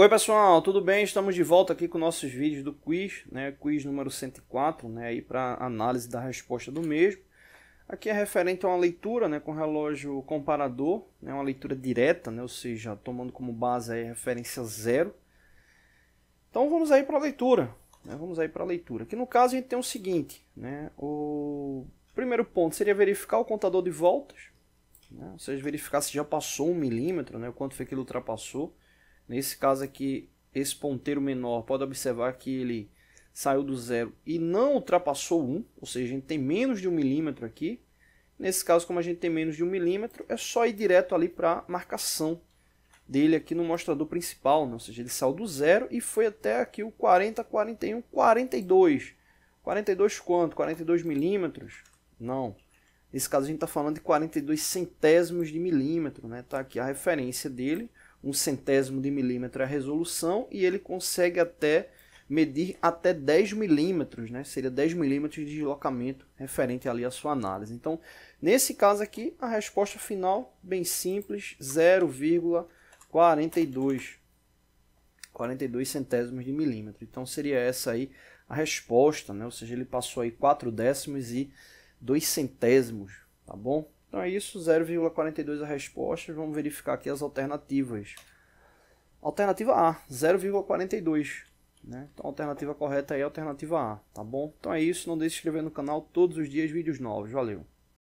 Oi pessoal, tudo bem? Estamos de volta aqui com nossos vídeos do quiz, né? Quiz número 104, né? para análise da resposta do mesmo. Aqui é referente a uma leitura, né, com relógio comparador, né, uma leitura direta, né, ou seja, tomando como base aí a referência zero. Então vamos aí para a leitura, né? Vamos aí para a leitura. Aqui no caso a gente tem o seguinte, né? O primeiro ponto seria verificar o contador de voltas, né? ou seja, verificar se já passou um milímetro, né? O quanto foi que ele ultrapassou. Nesse caso aqui, esse ponteiro menor pode observar que ele saiu do zero e não ultrapassou 1, ou seja, a gente tem menos de 1 milímetro aqui. Nesse caso, como a gente tem menos de 1 milímetro, é só ir direto ali para a marcação dele aqui no mostrador principal, né? ou seja, ele saiu do zero e foi até aqui o 40, 41, 42. 42 quanto? 42 milímetros? Não. Nesse caso a gente está falando de 42 centésimos de milímetro, né? Tá aqui a referência dele um centésimo de milímetro a resolução e ele consegue até medir até 10 milímetros, né? Seria 10 milímetros de deslocamento referente ali à sua análise. Então, nesse caso aqui, a resposta final, bem simples, 0,42 42 centésimos de milímetro. Então, seria essa aí a resposta, né? Ou seja, ele passou aí 4 décimos e 2 centésimos, tá bom? Então é isso, 0,42 a resposta. Vamos verificar aqui as alternativas. Alternativa A, 0,42. Né? Então a alternativa correta é a alternativa A, tá bom? Então é isso, não deixe de se inscrever no canal todos os dias, vídeos novos. Valeu!